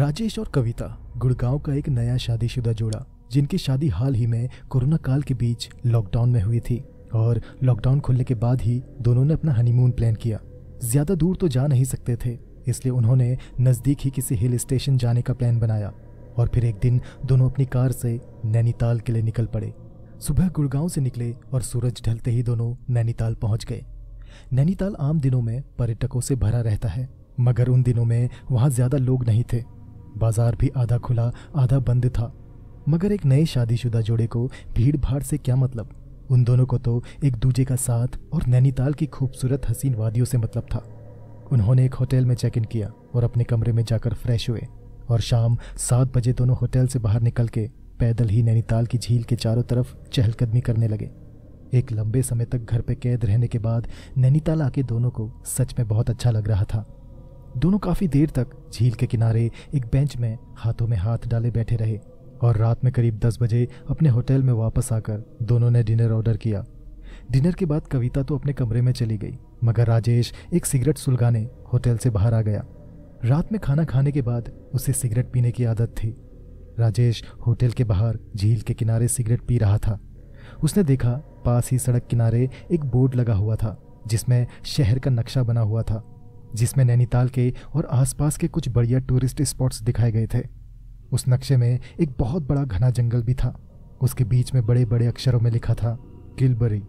राजेश और कविता गुड़गांव का एक नया शादीशुदा जोड़ा जिनकी शादी हाल ही में कोरोना काल के बीच लॉकडाउन में हुई थी और लॉकडाउन खुलने के बाद ही दोनों ने अपना हनीमून प्लान किया ज़्यादा दूर तो जा नहीं सकते थे इसलिए उन्होंने नज़दीक ही किसी हिल स्टेशन जाने का प्लान बनाया और फिर एक दिन दोनों अपनी कार से नैनीताल के लिए निकल पड़े सुबह गुड़गांव से निकले और सूरज ढलते ही दोनों नैनीताल पहुंच गए नैनीताल आम दिनों में पर्यटकों से भरा रहता है मगर उन दिनों में वहाँ ज़्यादा लोग नहीं थे बाजार भी आधा खुला आधा बंद था मगर एक नए शादीशुदा जोड़े को भीड़ भाड़ से क्या मतलब उन दोनों को तो एक दूजे का साथ और नैनीताल की खूबसूरत हसीन वादियों से मतलब था उन्होंने एक होटल में चेक इन किया और अपने कमरे में जाकर फ्रेश हुए और शाम सात बजे दोनों होटल से बाहर निकल के पैदल ही नैनीताल की झील के चारों तरफ चहलकदमी करने लगे एक लंबे समय तक घर पे कैद रहने के बाद नैनीताल आके दोनों को सच में बहुत अच्छा लग रहा था दोनों काफ़ी देर तक झील के किनारे एक बेंच में हाथों में हाथ डाले बैठे रहे और रात में करीब दस बजे अपने होटल में वापस आकर दोनों ने डिनर ऑर्डर किया डिनर के बाद कविता तो अपने कमरे में चली गई मगर राजेश एक सिगरेट सुलगाने होटल से बाहर आ गया रात में खाना खाने के बाद उसे सिगरेट पीने की आदत थी राजेश होटल के बाहर झील के किनारे सिगरेट पी रहा था उसने देखा पास ही सड़क किनारे एक बोर्ड लगा हुआ था जिसमें शहर का नक्शा बना हुआ था जिसमें नैनीताल के और आसपास के कुछ बढ़िया टूरिस्ट स्पॉट्स दिखाए गए थे उस नक्शे में एक बहुत बड़ा घना जंगल भी था उसके बीच में बड़े बड़े अक्षरों में लिखा था गिलबरी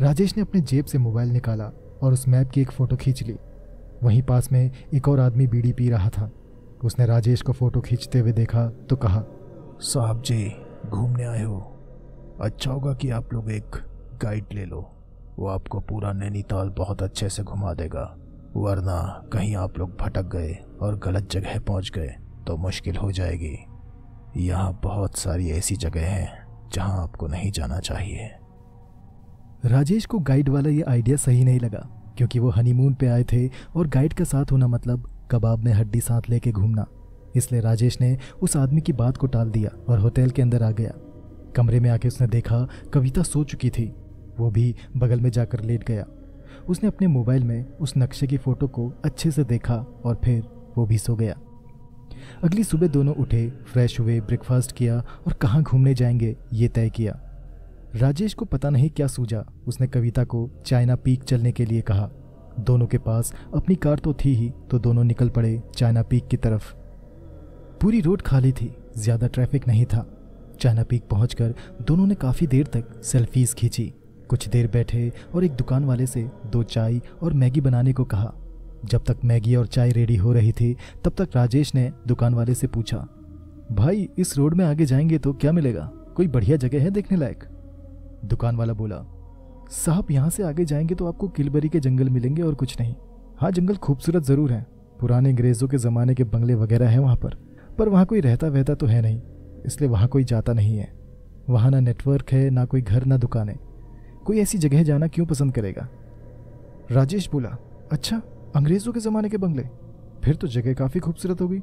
राजेश ने अपने जेब से मोबाइल निकाला और उस मैप की एक फ़ोटो खींच ली वहीं पास में एक और आदमी बीड़ी पी रहा था उसने राजेश को फ़ोटो खींचते हुए देखा तो कहा साहब जी घूमने आए हो अच्छा होगा कि आप लोग एक गाइड ले लो वो आपको पूरा नैनीताल बहुत अच्छे से घुमा देगा वरना कहीं आप लोग भटक गए और गलत जगह पहुंच गए तो मुश्किल हो जाएगी यहाँ बहुत सारी ऐसी जगह हैं जहाँ आपको नहीं जाना चाहिए राजेश को गाइड वाला ये आइडिया सही नहीं लगा क्योंकि वो हनीमून पे आए थे और गाइड का साथ होना मतलब कबाब में हड्डी साथ लेके घूमना इसलिए राजेश ने उस आदमी की बात को टाल दिया और होटल के अंदर आ गया कमरे में आके उसने देखा कविता सो चुकी थी वो भी बगल में जाकर लेट गया उसने अपने मोबाइल में उस नक्शे की फ़ोटो को अच्छे से देखा और फिर वो भी सो गया अगली सुबह दोनों उठे फ्रेश हुए ब्रेकफास्ट किया और कहाँ घूमने जाएंगे ये तय किया राजेश को पता नहीं क्या सूझा उसने कविता को चाइना पीक चलने के लिए कहा दोनों के पास अपनी कार तो थी ही तो दोनों निकल पड़े चाइना पीक की तरफ पूरी रोड खाली थी ज़्यादा ट्रैफिक नहीं था चाइना पीक पहुंचकर दोनों ने काफ़ी देर तक सेल्फीज़ खींची कुछ देर बैठे और एक दुकान वाले से दो चाय और मैगी बनाने को कहा जब तक मैगी और चाय रेडी हो रही थी तब तक राजेश ने दुकान वाले से पूछा भाई इस रोड में आगे जाएंगे तो क्या मिलेगा कोई बढ़िया जगह है देखने लायक दुकान वाला बोला साहब यहाँ से आगे जाएंगे तो आपको किलबरी के जंगल मिलेंगे और कुछ नहीं हाँ जंगल खूबसूरत ज़रूर है पुराने अंग्रेज़ों के ज़माने के बंगले वगैरह हैं वहाँ पर पर वहाँ कोई रहता वहता तो है नहीं इसलिए वहाँ कोई जाता नहीं है वहाँ ना नेटवर्क है ना कोई घर ना दुकानें कोई ऐसी जगह जाना क्यों पसंद करेगा राजेश बोला अच्छा अंग्रेज़ों के ज़माने के बंगले फिर तो जगह काफ़ी खूबसूरत होगी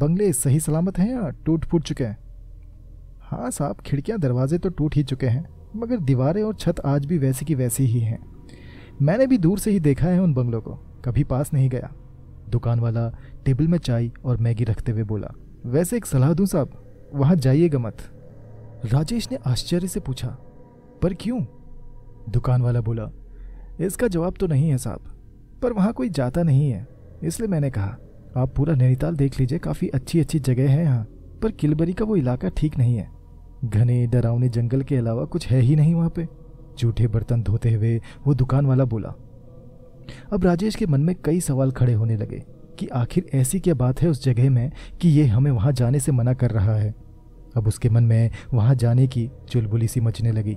बंगले सही सलामत हैं या टूट फूट चुके हैं हाँ साहब खिड़कियाँ दरवाजे तो टूट ही चुके हैं मगर दीवारें और छत आज भी वैसी की वैसी ही हैं मैंने भी दूर से ही देखा है उन बंगलों को कभी पास नहीं गया दुकान वाला टेबल में चाय और मैगी रखते हुए बोला वैसे एक सलाह दूं साहब वहां जाइएगा मत राजेश ने आश्चर्य से पूछा पर क्यों दुकान वाला बोला इसका जवाब तो नहीं है साहब पर वहाँ कोई जाता नहीं है इसलिए मैंने कहा आप पूरा नैनीताल देख लीजिए काफ़ी अच्छी अच्छी जगह है यहाँ पर किलबरी का वो इलाका ठीक नहीं है घने डरावने जंगल के अलावा कुछ है ही नहीं वहाँ पे जूठे बर्तन धोते हुए वो दुकान वाला बोला अब राजेश के मन में कई सवाल खड़े होने लगे कि आखिर ऐसी क्या बात है उस जगह में कि ये हमें वहाँ जाने से मना कर रहा है अब उसके मन में वहाँ जाने की चुलबुली सी मचने लगी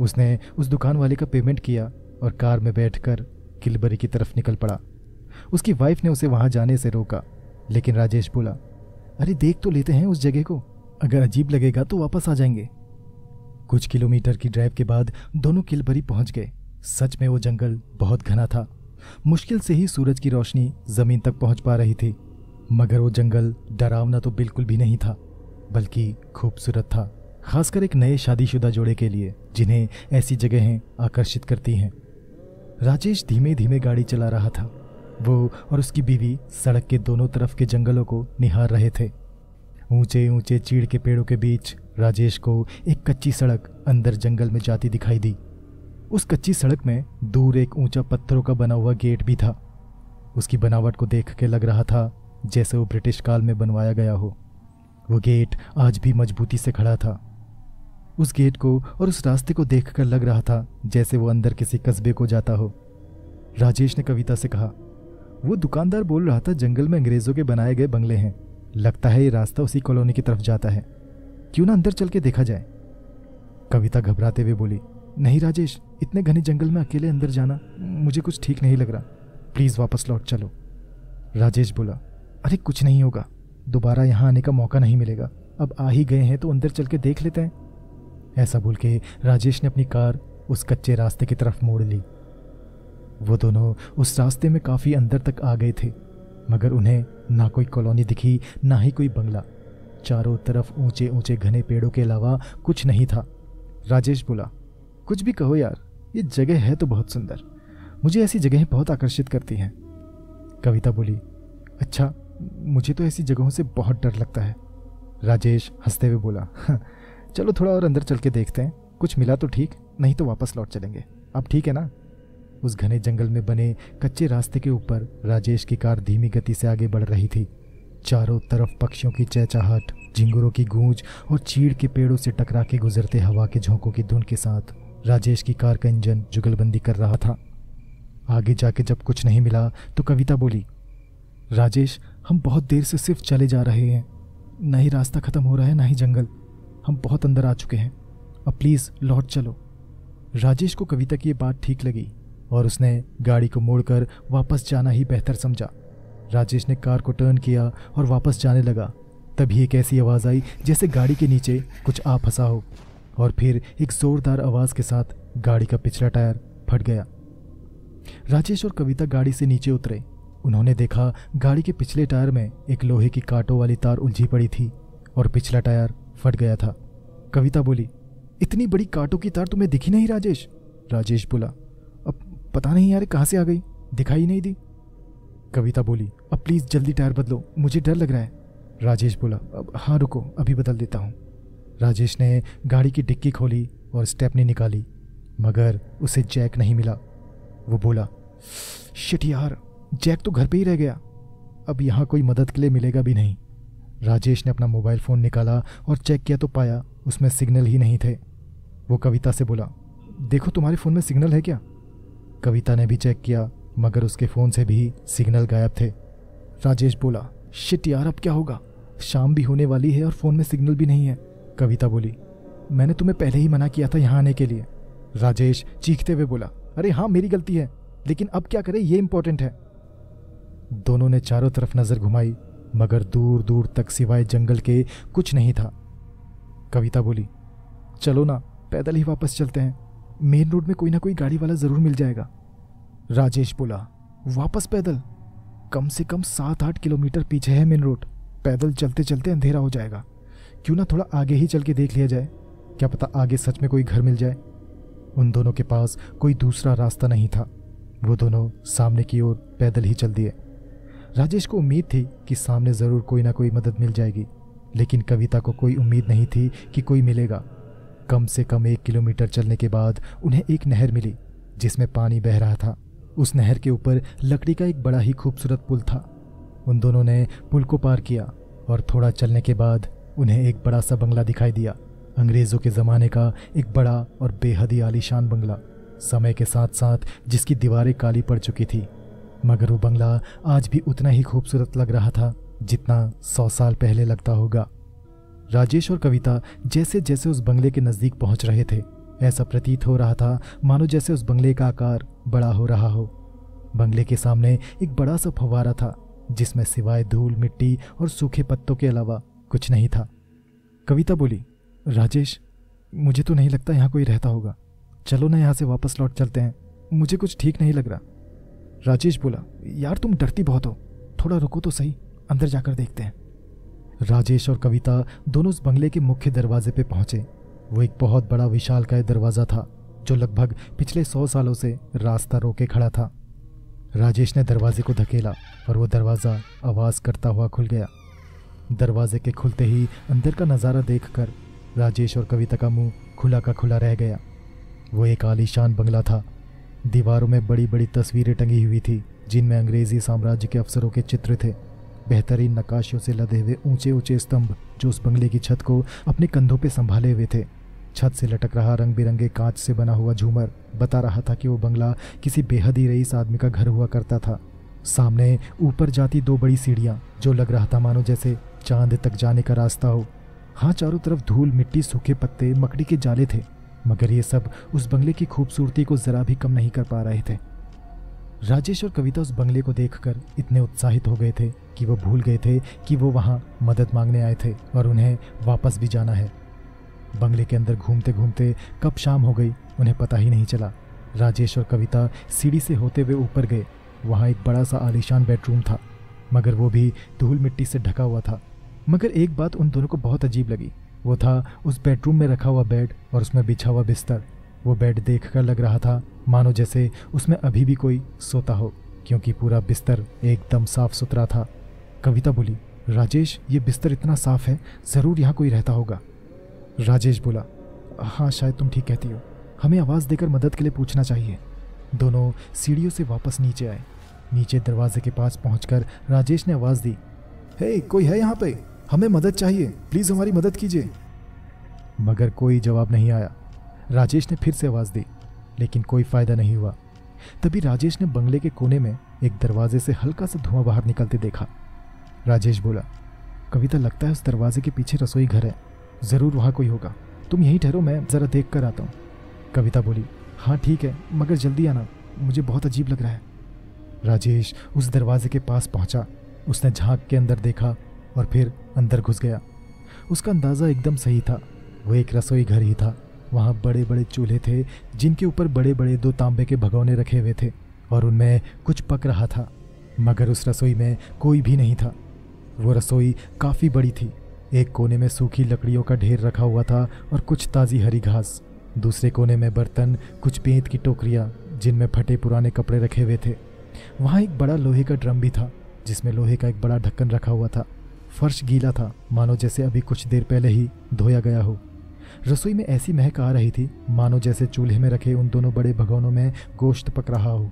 उसने उस दुकान वाले का पेमेंट किया और कार में बैठकर किलबरी की तरफ निकल पड़ा उसकी वाइफ ने उसे वहाँ जाने से रोका लेकिन राजेश बोला अरे देख तो लेते हैं उस जगह को अगर अजीब लगेगा तो वापस आ जाएंगे कुछ किलोमीटर की ड्राइव के बाद दोनों किलबरी पहुंच गए सच में वो जंगल बहुत घना था मुश्किल से ही सूरज की रोशनी ज़मीन तक पहुंच पा रही थी मगर वो जंगल डरावना तो बिल्कुल भी नहीं था बल्कि खूबसूरत था खासकर एक नए शादीशुदा जोड़े के लिए जिन्हें ऐसी जगहें आकर्षित करती हैं राजेश धीमे धीमे गाड़ी चला रहा था वो और उसकी बीवी सड़क के दोनों तरफ के जंगलों को निहार रहे थे ऊंचे ऊंचे चीड़ के पेड़ों के बीच राजेश को एक कच्ची सड़क अंदर जंगल में जाती दिखाई दी उस कच्ची सड़क में दूर एक ऊंचा पत्थरों का बना हुआ गेट भी था उसकी बनावट को देख के लग रहा था जैसे वो ब्रिटिश काल में बनवाया गया हो वो गेट आज भी मजबूती से खड़ा था उस गेट को और उस रास्ते को देखकर लग रहा था जैसे वो अंदर किसी कस्बे को जाता हो राजेश ने कविता से कहा वो दुकानदार बोल रहा था जंगल में अंग्रेज़ों के बनाए गए बंगले हैं लगता है ये रास्ता उसी कॉलोनी की तरफ जाता है क्यों ना अंदर चल के देखा जाए कविता घबराते हुए बोली नहीं राजेश इतने घने जंगल में अकेले अंदर जाना मुझे कुछ ठीक नहीं लग रहा प्लीज़ वापस लौट चलो राजेश बोला अरे कुछ नहीं होगा दोबारा यहाँ आने का मौका नहीं मिलेगा अब आ ही गए हैं तो अंदर चल के देख लेते हैं ऐसा बोल के राजेश ने अपनी कार उस कच्चे रास्ते की तरफ मोड़ ली वो दोनों उस रास्ते में काफ़ी अंदर तक आ गए थे मगर उन्हें ना कोई कॉलोनी दिखी ना ही कोई बंगला चारों तरफ ऊंचे ऊंचे घने पेड़ों के अलावा कुछ नहीं था राजेश बोला कुछ भी कहो यार ये जगह है तो बहुत सुंदर मुझे ऐसी जगहें बहुत आकर्षित करती हैं कविता बोली अच्छा मुझे तो ऐसी जगहों से बहुत डर लगता है राजेश हंसते हुए बोला हाँ, चलो थोड़ा और अंदर चल के देखते हैं कुछ मिला तो ठीक नहीं तो वापस लौट चलेंगे अब ठीक है ना उस घने जंगल में बने कच्चे रास्ते के ऊपर राजेश की कार धीमी गति से आगे बढ़ रही थी चारों तरफ पक्षियों की चहचाहट झिंगुरों की गूंज और चीड़ के पेड़ों से टकरा के गुजरते हवा के झोंकों की धुन के साथ राजेश की कार का इंजन जुगलबंदी कर रहा था आगे जाके जब कुछ नहीं मिला तो कविता बोली राजेश हम बहुत देर से सिर्फ चले जा रहे हैं ना ही रास्ता ख़त्म हो रहा है ना ही जंगल हम बहुत अंदर आ चुके हैं अब प्लीज़ लौट चलो राजेश को कविता की ये बात ठीक लगी और उसने गाड़ी को मोड़कर वापस जाना ही बेहतर समझा राजेश ने कार को टर्न किया और वापस जाने लगा तभी एक ऐसी आवाज़ आई जैसे गाड़ी के नीचे कुछ आ फंसा हो और फिर एक ज़ोरदार आवाज़ के साथ गाड़ी का पिछला टायर फट गया राजेश और कविता गाड़ी से नीचे उतरे उन्होंने देखा गाड़ी के पिछले टायर में एक लोहे की कांटों वाली तार उलझी पड़ी थी और पिछला टायर फट गया था कविता बोली इतनी बड़ी कांटों की तार तुम्हें दिखी नहीं राजेश राजेश बोला अब पता नहीं यार कहाँ से आ गई दिखाई नहीं दी कविता बोली अब प्लीज़ जल्दी टायर बदलो मुझे डर लग रहा है राजेश बोला अब हाँ रुको अभी बदल देता हूँ राजेश ने गाड़ी की डिक्की खोली और स्टेपनी निकाली मगर उसे जैक नहीं मिला वो बोला शिट यार जैक तो घर पे ही रह गया अब यहाँ कोई मदद के लिए मिलेगा भी नहीं राजेश ने अपना मोबाइल फ़ोन निकाला और चेक किया तो पाया उसमें सिग्नल ही नहीं थे वो कविता से बोला देखो तुम्हारे फ़ोन में सिग्नल है क्या कविता ने भी चेक किया मगर उसके फ़ोन से भी सिग्नल गायब थे राजेश बोला शिट यार अब क्या होगा शाम भी होने वाली है और फ़ोन में सिग्नल भी नहीं है कविता बोली मैंने तुम्हें पहले ही मना किया था यहाँ आने के लिए राजेश चीखते हुए बोला अरे हाँ मेरी गलती है लेकिन अब क्या करें ये इम्पोर्टेंट है दोनों ने चारों तरफ नज़र घुमाई मगर दूर दूर तक सिवाय जंगल के कुछ नहीं था कविता बोली चलो ना पैदल ही वापस चलते हैं मेन रोड में कोई ना कोई गाड़ी वाला ज़रूर मिल जाएगा राजेश बोला वापस पैदल कम से कम सात आठ किलोमीटर पीछे है मेन रोड पैदल चलते चलते अंधेरा हो जाएगा क्यों ना थोड़ा आगे ही चल के देख लिया जाए क्या पता आगे सच में कोई घर मिल जाए उन दोनों के पास कोई दूसरा रास्ता नहीं था वो दोनों सामने की ओर पैदल ही चल दिए राजेश को उम्मीद थी कि सामने ज़रूर कोई ना कोई मदद मिल जाएगी लेकिन कविता को कोई उम्मीद नहीं थी कि कोई मिलेगा कम से कम एक किलोमीटर चलने के बाद उन्हें एक नहर मिली जिसमें पानी बह रहा था उस नहर के ऊपर लकड़ी का एक बड़ा ही खूबसूरत पुल था उन दोनों ने पुल को पार किया और थोड़ा चलने के बाद उन्हें एक बड़ा सा बंगला दिखाई दिया अंग्रेज़ों के ज़माने का एक बड़ा और बेहद ही आलीशान बंगला समय के साथ साथ जिसकी दीवारें काली पड़ चुकी थी मगर वो बंगला आज भी उतना ही खूबसूरत लग रहा था जितना सौ साल पहले लगता होगा राजेश और कविता जैसे जैसे उस बंगले के नज़दीक पहुंच रहे थे ऐसा प्रतीत हो रहा था मानो जैसे उस बंगले का आकार बड़ा हो रहा हो बंगले के सामने एक बड़ा सा फवारा था जिसमें सिवाय धूल मिट्टी और सूखे पत्तों के अलावा कुछ नहीं था कविता बोली राजेश मुझे तो नहीं लगता यहाँ कोई रहता होगा चलो ना यहाँ से वापस लौट चलते हैं मुझे कुछ ठीक नहीं लग रहा राजेश बोला यार तुम डरती बहुत हो थोड़ा रुको तो सही अंदर जाकर देखते हैं राजेश और कविता दोनों उस बंगले के मुख्य दरवाजे पे पहुंचे वो एक बहुत बड़ा विशाल का दरवाज़ा था जो लगभग पिछले सौ सालों से रास्ता रोके खड़ा था राजेश ने दरवाजे को धकेला और वो दरवाज़ा आवाज़ करता हुआ खुल गया दरवाजे के खुलते ही अंदर का नज़ारा देखकर राजेश और कविता का मुंह खुला का खुला रह गया वो एक आलीशान बंगला था दीवारों में बड़ी बड़ी तस्वीरें टंगी हुई थी जिनमें अंग्रेजी साम्राज्य के अफसरों के चित्र थे बेहतरीन नकाशियों से लदे हुए ऊंचे ऊंचे स्तंभ जो उस बंगले की छत को अपने कंधों पर संभाले हुए थे छत से लटक रहा रंग बिरंगे कांच से बना हुआ झूमर बता रहा था कि वो बंगला किसी बेहद ही रईस आदमी का घर हुआ करता था सामने ऊपर जाती दो बड़ी सीढ़ियाँ जो लग रहा था मानो जैसे चांद तक जाने का रास्ता हो हाँ चारों तरफ धूल मिट्टी सूखे पत्ते मकड़ी के जाले थे मगर ये सब उस बंगले की खूबसूरती को ज़रा भी कम नहीं कर पा रहे थे राजेश और कविता उस बंगले को देखकर इतने उत्साहित हो गए थे कि वो भूल गए थे कि वो वहाँ मदद मांगने आए थे और उन्हें वापस भी जाना है बंगले के अंदर घूमते घूमते कब शाम हो गई उन्हें पता ही नहीं चला राजेश और कविता सीढ़ी से होते हुए ऊपर गए वहाँ एक बड़ा सा आलिशान बेडरूम था मगर वो भी धूल मिट्टी से ढका हुआ था मगर एक बात उन दोनों को बहुत अजीब लगी वो था उस बेडरूम में रखा हुआ बेड और उसमें बिछा हुआ बिस्तर वो बेड कर लग रहा था मानो जैसे उसमें अभी भी कोई सोता हो क्योंकि पूरा बिस्तर एकदम साफ सुथरा था कविता बोली राजेश ये बिस्तर इतना साफ है ज़रूर यहाँ कोई रहता होगा राजेश बोला हाँ शायद तुम ठीक कहती हो हमें आवाज़ देकर मदद के लिए पूछना चाहिए दोनों सीढ़ियों से वापस नीचे आए नीचे दरवाजे के पास पहुंचकर राजेश ने आवाज़ दी हे hey, कोई है यहाँ पे हमें मदद चाहिए प्लीज़ हमारी मदद कीजिए मगर कोई जवाब नहीं आया राजेश ने फिर से आवाज़ दी लेकिन कोई फ़ायदा नहीं हुआ तभी राजेश ने बंगले के कोने में एक दरवाजे से हल्का सा धुआं बाहर निकलते देखा राजेश बोला कविता लगता है उस दरवाजे के पीछे रसोई घर है ज़रूर वहाँ कोई होगा तुम यहीं ठहरो मैं ज़रा देख कर आता हूँ कविता बोली हाँ ठीक है मगर जल्दी आना मुझे बहुत अजीब लग रहा है राजेश उस दरवाजे के पास पहुँचा उसने झांक के अंदर देखा और फिर अंदर घुस गया उसका अंदाज़ा एकदम सही था वो एक रसोई घर ही था वहाँ बड़े बड़े चूल्हे थे जिनके ऊपर बड़े बड़े दो तांबे के भगौने रखे हुए थे और उनमें कुछ पक रहा था मगर उस रसोई में कोई भी नहीं था वो रसोई काफ़ी बड़ी थी एक कोने में सूखी लकड़ियों का ढेर रखा हुआ था और कुछ ताज़ी हरी घास दूसरे कोने में बर्तन कुछ पेंत की टोकरियाँ जिनमें फटे पुराने कपड़े रखे हुए थे वहाँ एक बड़ा लोहे का ड्रम भी था जिसमें लोहे का एक बड़ा ढक्कन रखा हुआ था फर्श गीला था मानो जैसे अभी कुछ देर पहले ही धोया गया हो रसोई में ऐसी महक आ रही थी मानो जैसे चूल्हे में रखे उन दोनों बड़े भगवानों में गोश्त पक रहा हो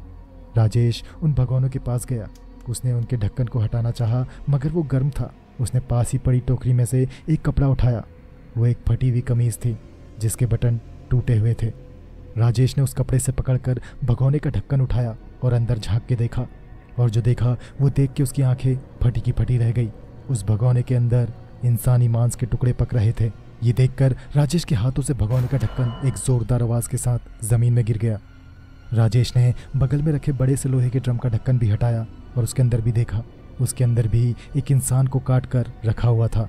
राजेश उन भगवानों के पास गया उसने उनके ढक्कन को हटाना चाहा मगर वो गर्म था उसने पास ही पड़ी टोकरी में से एक कपड़ा उठाया वो एक फटी हुई कमीज थी जिसके बटन टूटे हुए थे राजेश ने उस कपड़े से पकड़कर भगौने का ढक्कन उठाया और अंदर झांक के देखा और जो देखा वो देख के उसकी आंखें फटी की फटी रह गई उस भगौने के अंदर इंसानी मांस के टुकड़े पक रहे थे ये देखकर राजेश के हाथों से भगौने का ढक्कन एक जोरदार आवाज के साथ जमीन में गिर गया राजेश ने बगल में रखे बड़े से लोहे के ड्रम का ढक्कन भी हटाया और उसके अंदर भी देखा उसके अंदर भी एक इंसान को काट कर रखा हुआ था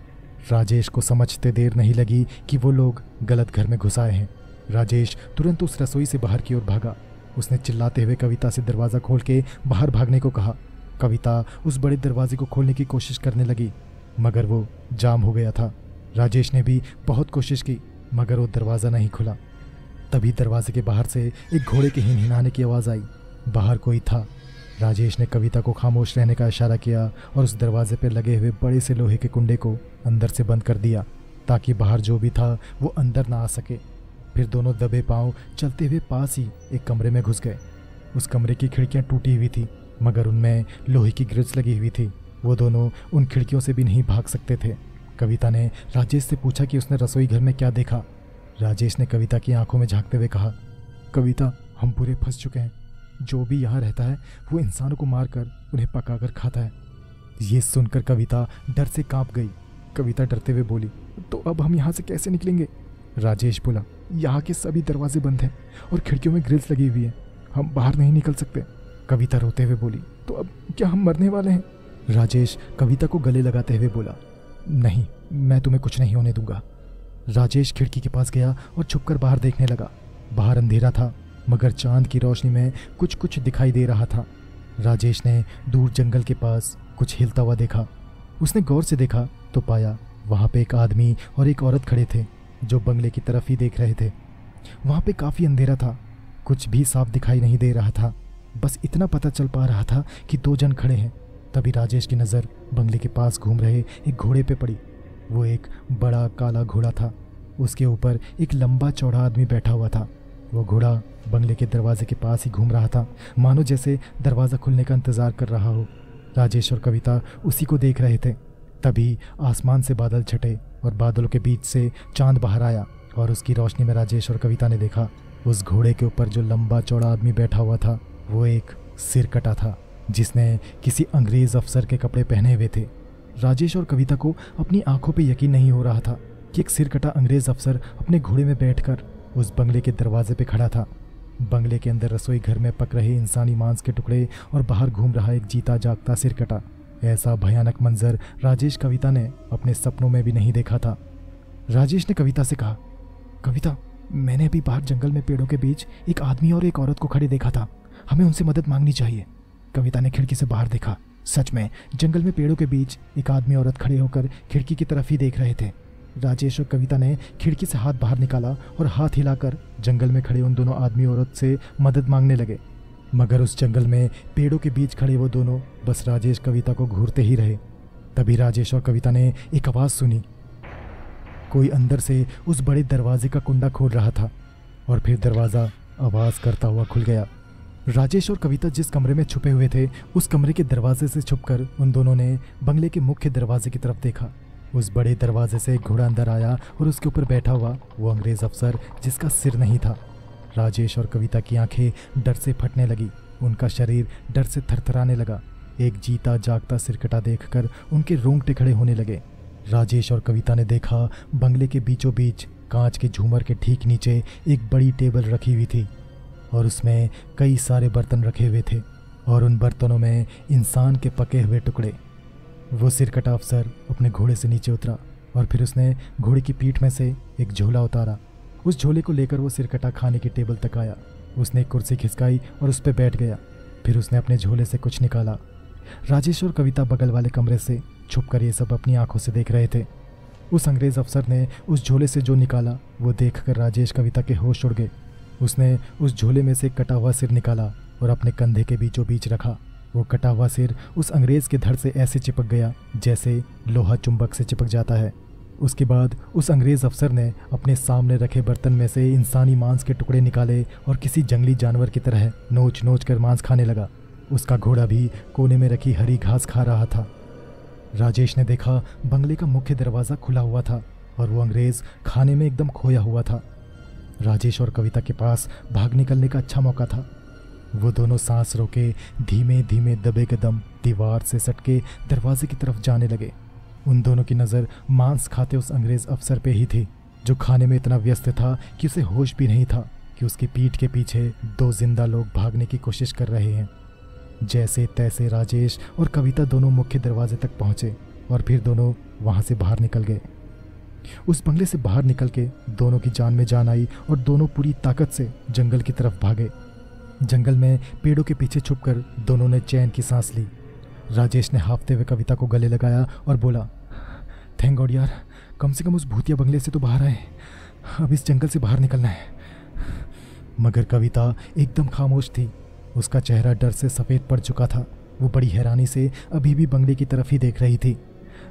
राजेश को समझते देर नहीं लगी कि वो लोग गलत घर में घुस आए हैं राजेश तुरंत उस रसोई से बाहर की ओर भागा उसने चिल्लाते हुए कविता से दरवाज़ा खोल के बाहर भागने को कहा कविता उस बड़े दरवाजे को खोलने की कोशिश करने लगी मगर वो जाम हो गया था राजेश ने भी बहुत कोशिश की मगर वो दरवाज़ा नहीं खुला तभी दरवाजे के बाहर से एक घोड़े के हिनहिनाने की आवाज़ आई बाहर कोई था राजेश ने कविता को खामोश रहने का इशारा किया और उस दरवाजे पर लगे हुए बड़े से लोहे के कुंडे को अंदर से बंद कर दिया ताकि बाहर जो भी था वो अंदर ना आ सके फिर दोनों दबे पांव चलते हुए पास ही एक कमरे में घुस गए उस कमरे की खिड़कियां टूटी हुई थी मगर उनमें लोहे की ग्रिल्स लगी हुई थी वो दोनों उन खिड़कियों से भी नहीं भाग सकते थे कविता ने राजेश से पूछा कि उसने रसोई घर में क्या देखा राजेश ने कविता की आंखों में झांकते हुए कहा कविता हम पूरे फंस चुके हैं जो भी यहाँ रहता है वो इंसानों को मारकर उन्हें पकाकर खाता है ये सुनकर कविता डर से कांप गई कविता डरते हुए बोली तो अब हम यहाँ से कैसे निकलेंगे राजेश बोला यहाँ के सभी दरवाजे बंद हैं और खिड़कियों में ग्रिल्स लगी हुई है हम बाहर नहीं निकल सकते कविता रोते हुए बोली तो अब क्या हम मरने वाले हैं राजेश कविता को गले लगाते हुए बोला नहीं मैं तुम्हें कुछ नहीं होने दूंगा राजेश खिड़की के पास गया और छुपकर बाहर देखने लगा बाहर अंधेरा था मगर चांद की रोशनी में कुछ कुछ दिखाई दे रहा था राजेश ने दूर जंगल के पास कुछ हिलता हुआ देखा उसने गौर से देखा तो पाया वहाँ पे एक आदमी और एक औरत खड़े थे जो बंगले की तरफ ही देख रहे थे वहाँ पे काफ़ी अंधेरा था कुछ भी साफ दिखाई नहीं दे रहा था बस इतना पता चल पा रहा था कि दो जन खड़े हैं तभी राजेश की नज़र बंगले के पास घूम रहे एक घोड़े पे पड़ी वो एक बड़ा काला घोड़ा था उसके ऊपर एक लंबा चौड़ा आदमी बैठा हुआ था वो घोड़ा बंगले के दरवाजे के पास ही घूम रहा था मानो जैसे दरवाज़ा खुलने का इंतज़ार कर रहा हो राजेश और कविता उसी को देख रहे थे तभी आसमान से बादल छटे और बादलों के बीच से चांद बाहर आया और उसकी रोशनी में राजेश और कविता ने देखा उस घोड़े के ऊपर जो लंबा चौड़ा आदमी बैठा हुआ था वो एक सिरकटा था जिसने किसी अंग्रेज अफसर के कपड़े पहने हुए थे राजेश और कविता को अपनी आंखों पर यकीन नहीं हो रहा था कि एक सिरकटा अंग्रेज अफसर अपने घोड़े में बैठकर उस बंगले के दरवाजे पर खड़ा था बंगले के अंदर रसोई घर में पक रहे इंसानी मांस के टुकड़े और बाहर घूम रहा एक जीता जागता सिरकटा ऐसा भयानक मंजर राजेश कविता ने अपने सपनों में भी नहीं देखा था राजेश ने कविता से कहा कविता मैंने अभी बाहर जंगल में पेड़ों के बीच एक आदमी और एक औरत को खड़े देखा था हमें उनसे मदद मांगनी चाहिए कविता ने खिड़की से बाहर देखा सच में जंगल में पेड़ों के बीच एक आदमी औरत खड़े होकर खिड़की की तरफ ही देख रहे थे राजेश और कविता ने खिड़की से हाथ बाहर निकाला और हाथ हिलाकर जंगल में खड़े उन दोनों आदमी औरत से मदद मांगने लगे मगर उस जंगल में पेड़ों के बीच खड़े वो दोनों बस राजेश कविता को घूरते ही रहे तभी राजेश और कविता ने एक आवाज़ सुनी कोई अंदर से उस बड़े दरवाजे का कुंडा खोल रहा था और फिर दरवाज़ा आवाज़ करता हुआ खुल गया राजेश और कविता जिस कमरे में छुपे हुए थे उस कमरे के दरवाजे से छुपकर उन दोनों ने बंगले के मुख्य दरवाजे की तरफ देखा उस बड़े दरवाजे से एक घोड़ा अंदर आया और उसके ऊपर बैठा हुआ वो अंग्रेज अफसर जिसका सिर नहीं था राजेश और कविता की आंखें डर से फटने लगी उनका शरीर डर से थरथराने लगा एक जीता जागता सिरकटा देखकर उनके रोंगटे खड़े होने लगे राजेश और कविता ने देखा बंगले के बीचों बीच कांच के झूमर के ठीक नीचे एक बड़ी टेबल रखी हुई थी और उसमें कई सारे बर्तन रखे हुए थे और उन बर्तनों में इंसान के पके हुए टुकड़े वो सिरकटा अफसर अपने घोड़े से नीचे उतरा और फिर उसने घोड़े की पीठ में से एक झोला उतारा उस झोले को लेकर वो सिरकटा खाने की टेबल तक आया उसने एक कुर्सी खिसकाई और उस पर बैठ गया फिर उसने अपने झोले से कुछ निकाला राजेश और कविता बगल वाले कमरे से छुप कर ये सब अपनी आंखों से देख रहे थे उस अंग्रेज़ अफसर ने उस झोले से जो निकाला वो देखकर राजेश कविता के होश उड़ गए उसने उस झोले में से कटा हुआ सिर निकाला और अपने कंधे के बीचों बीच रखा वो कटा हुआ सिर उस अंग्रेज़ के धड़ से ऐसे चिपक गया जैसे लोहा चुंबक से चिपक जाता है उसके बाद उस अंग्रेज़ अफसर ने अपने सामने रखे बर्तन में से इंसानी मांस के टुकड़े निकाले और किसी जंगली जानवर की तरह नोच नोच कर मांस खाने लगा उसका घोड़ा भी कोने में रखी हरी घास खा रहा था राजेश ने देखा बंगले का मुख्य दरवाज़ा खुला हुआ था और वो अंग्रेज़ खाने में एकदम खोया हुआ था राजेश और कविता के पास भाग निकलने का अच्छा मौका था वो दोनों सांस रोके धीमे धीमे दबे कदम दीवार से सटके दरवाजे की तरफ जाने लगे उन दोनों की नज़र मांस खाते उस अंग्रेज़ अफसर पे ही थी जो खाने में इतना व्यस्त था कि उसे होश भी नहीं था कि उसकी पीठ के पीछे दो जिंदा लोग भागने की कोशिश कर रहे हैं जैसे तैसे राजेश और कविता दोनों मुख्य दरवाजे तक पहुंचे और फिर दोनों वहां से बाहर निकल गए उस बंगले से बाहर निकल के दोनों की जान में जान आई और दोनों पूरी ताकत से जंगल की तरफ भागे जंगल में पेड़ों के पीछे छुपकर दोनों ने चैन की सांस ली राजेश ने हाफते हुए कविता को गले लगाया और बोला थैंक गॉड यार कम से कम उस भूतिया बंगले से तो बाहर आए अब इस जंगल से बाहर निकलना है मगर कविता एकदम खामोश थी उसका चेहरा डर से सफ़ेद पड़ चुका था वो बड़ी हैरानी से अभी भी बंगले की तरफ ही देख रही थी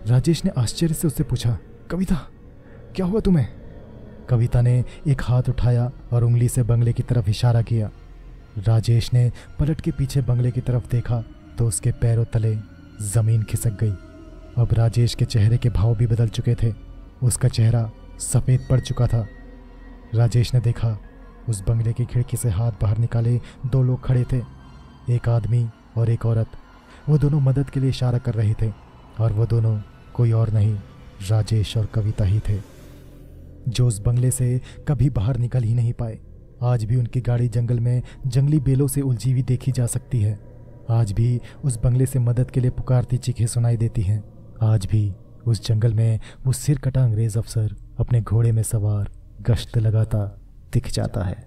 राजेश ने आश्चर्य से उससे पूछा कविता क्या हुआ तुम्हें कविता ने एक हाथ उठाया और उंगली से बंगले की तरफ इशारा किया राजेश ने पलट के पीछे बंगले की तरफ देखा तो उसके पैरों तले ज़मीन खिसक गई अब राजेश के चेहरे के भाव भी बदल चुके थे उसका चेहरा सफ़ेद पड़ चुका था राजेश ने देखा उस बंगले की खिड़की से हाथ बाहर निकाले दो लोग खड़े थे एक आदमी और एक औरत वो दोनों मदद के लिए इशारा कर रहे थे और वो दोनों कोई और नहीं राजेश और कविता ही थे जो उस बंगले से कभी बाहर निकल ही नहीं पाए आज भी उनकी गाड़ी जंगल में जंगली बेलों से उलझी हुई देखी जा सकती है आज भी उस बंगले से मदद के लिए पुकारती चीखें सुनाई देती हैं आज भी उस जंगल में वो सिर कटा अंग्रेज अफसर अपने घोड़े में सवार गश्त लगाता दिख जाता है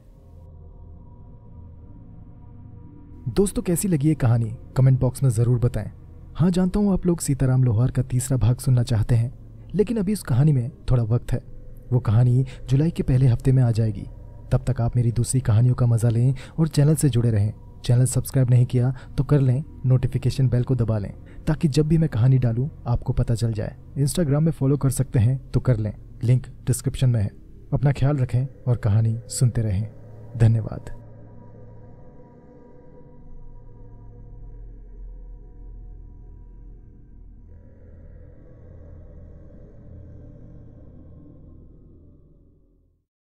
दोस्तों कैसी लगी ये कहानी कमेंट बॉक्स में ज़रूर बताएं हाँ जानता हूँ आप लोग सीताराम लोहार का तीसरा भाग सुनना चाहते हैं लेकिन अभी उस कहानी में थोड़ा वक्त है वो कहानी जुलाई के पहले हफ्ते में आ जाएगी तब तक आप मेरी दूसरी कहानियों का मज़ा लें और चैनल से जुड़े रहें चैनल सब्सक्राइब नहीं किया तो कर लें नोटिफिकेशन बेल को दबा लें ताकि जब भी मैं कहानी डालूँ आपको पता चल जाए इंस्टाग्राम में फॉलो कर सकते हैं तो कर लें लिंक डिस्क्रिप्शन में है अपना ख्याल रखें और कहानी सुनते रहें धन्यवाद